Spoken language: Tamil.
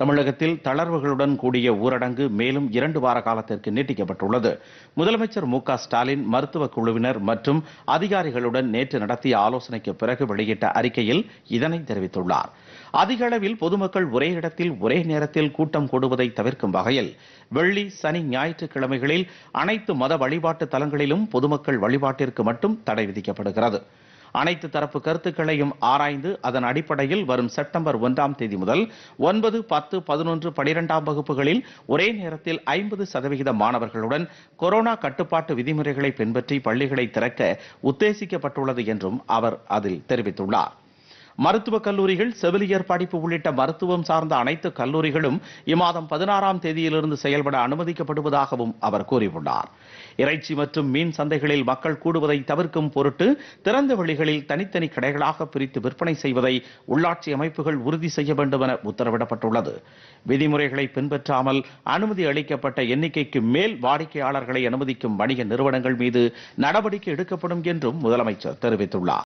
தமிழகத்தில் தளர்வுகளுடன் கூடிய ஊரடங்கு மேலும் இரண்டு வார காலத்திற்கு நீட்டிக்கப்பட்டுள்ளது முதலமைச்சர் மு ஸ்டாலின் மருத்துவ குழுவினர் மற்றும் அதிகாரிகளுடன் நேற்று நடத்திய ஆலோசனைக்கு பிறகு வெளியிட்ட அறிக்கையில் இதனை தெரிவித்துள்ளார் அதிக அளவில் பொதுமக்கள் ஒரே இடத்தில் ஒரே நேரத்தில் கூட்டம் கூடுவதை தவிர்க்கும் வகையில் வெள்ளி சனி ஞாயிற்றுக்கிழமைகளில் அனைத்து மத வழிபாட்டு தலங்களிலும் பொதுமக்கள் வழிபாட்டிற்கு மட்டும் தடை விதிக்கப்படுகிறது அனைத்து தரப்பு கருத்துக்களையும் ஆராய்ந்து அதன் அடிப்படையில் வரும் செப்டம்பர் ஒன்றாம் தேதி முதல் ஒன்பது பத்து பதினொன்று பனிரெண்டாம் வகுப்புகளில் ஒரே நேரத்தில் ஐம்பது சதவிகித மாணவர்களுடன் கொரோனா கட்டுப்பாட்டு விதிமுறைகளை பின்பற்றி பள்ளிகளை திறக்க உத்தேசிக்கப்பட்டுள்ளது என்றும் அவர் அதில் தெரிவித்துள்ளார் மருத்துவக் கல்லூரிகள் செவிலியர் படிப்பு உள்ளிட்ட மருத்துவம் சார்ந்த அனைத்து கல்லூரிகளும் இம்மாதம் பதினாறாம் தேதியிலிருந்து செயல்பட அனுமதிக்கப்படுவதாகவும் அவர் கூறியுள்ளார் இறைச்சி மற்றும் மீன் சந்தைகளில் மக்கள் கூடுவதை தவிர்க்கும் பொருட்டு திறந்த வெளிகளில் தனித்தனி கடைகளாக பிரித்து விற்பனை செய்வதை உள்ளாட்சி அமைப்புகள் உறுதி செய்ய வேண்டும் என உத்தரவிடப்பட்டுள்ளது விதிமுறைகளை பின்பற்றாமல் அனுமதி அளிக்கப்பட்ட எண்ணிக்கைக்கு மேல் வாடிக்கையாளர்களை அனுமதிக்கும் வணிக நிறுவனங்கள் மீது நடவடிக்கை எடுக்கப்படும் என்றும் முதலமைச்சர் தெரிவித்துள்ளார்